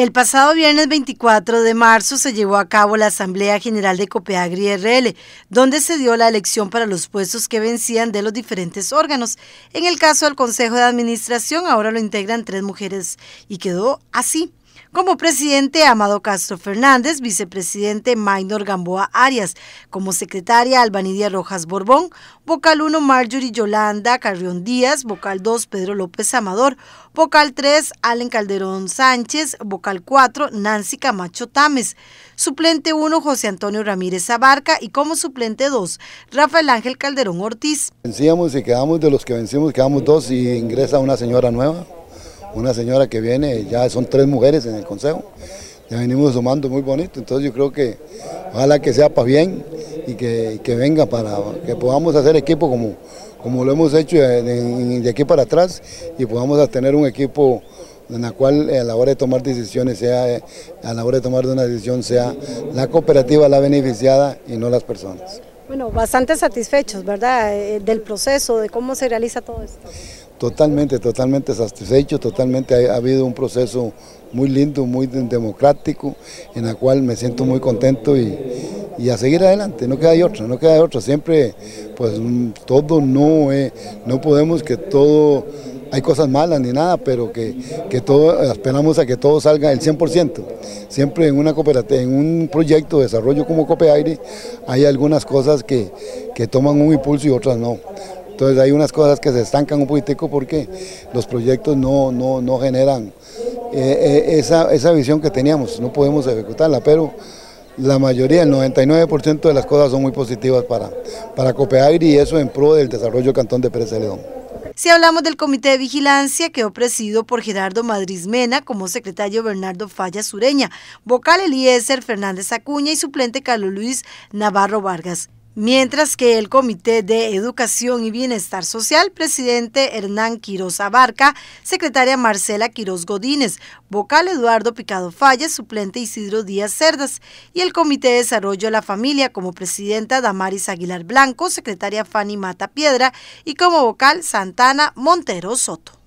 El pasado viernes 24 de marzo se llevó a cabo la Asamblea General de Copeagri RL, donde se dio la elección para los puestos que vencían de los diferentes órganos. En el caso del Consejo de Administración, ahora lo integran tres mujeres y quedó así. Como presidente, Amado Castro Fernández, vicepresidente, Maynor Gamboa Arias, como secretaria, Albanidia Rojas Borbón, vocal 1, Marjorie Yolanda Carrión Díaz, vocal 2, Pedro López Amador, vocal 3, Allen Calderón Sánchez, vocal 4, Nancy Camacho Tames, suplente 1, José Antonio Ramírez Abarca y como suplente 2, Rafael Ángel Calderón Ortiz. Vencíamos y quedamos de los que vencimos, quedamos dos y ingresa una señora nueva una señora que viene, ya son tres mujeres en el consejo, ya venimos sumando muy bonito, entonces yo creo que ojalá que sea para bien y que, venga para que podamos hacer equipo como, como lo hemos hecho de, aquí para atrás y podamos tener un equipo en la cual eh, a la hora de tomar decisiones sea eh, a la hora de tomar una decisión sea la cooperativa la beneficiada y no las personas. Bueno, bastante satisfechos, ¿verdad? Eh, eh, del proceso, de cómo se realiza todo esto. Totalmente, totalmente satisfecho, totalmente ha, habido un proceso muy lindo, muy democrático, en el cual me siento muy contento y, a seguir adelante, no queda de otra, no queda de otra, siempre pues mm, todo no, eh, no podemos que todo hay cosas malas ni nada, pero que, que todo, esperamos a que todo salga el 100%. Siempre en una en un proyecto de desarrollo como Copeaire, hay algunas cosas que, toman un impulso y otras no. Entonces hay unas cosas que se estancan un poquitico porque los proyectos no, no, generan eh, eh, esa, visión que teníamos, no podemos ejecutarla, pero la mayoría, el 99% de las cosas son muy positivas para, para Copeaire y eso en pro del desarrollo del Cantón de Pérez de si hablamos del Comité de Vigilancia, quedó presidido por Gerardo Madrid Mena como secretario Bernardo Falla Sureña, vocal Eliezer Fernández Acuña y suplente Carlos Luis Navarro Vargas. Mientras que el Comité de Educación y Bienestar Social, presidente Hernán Quiroz Abarca, secretaria Marcela Quiroz Godínez, vocal Eduardo Picado Falles, suplente Isidro Díaz Cerdas, y el Comité de Desarrollo de la Familia, como presidenta Damaris Aguilar Blanco, secretaria Fanny Mata Piedra, y como vocal Santana Montero Soto.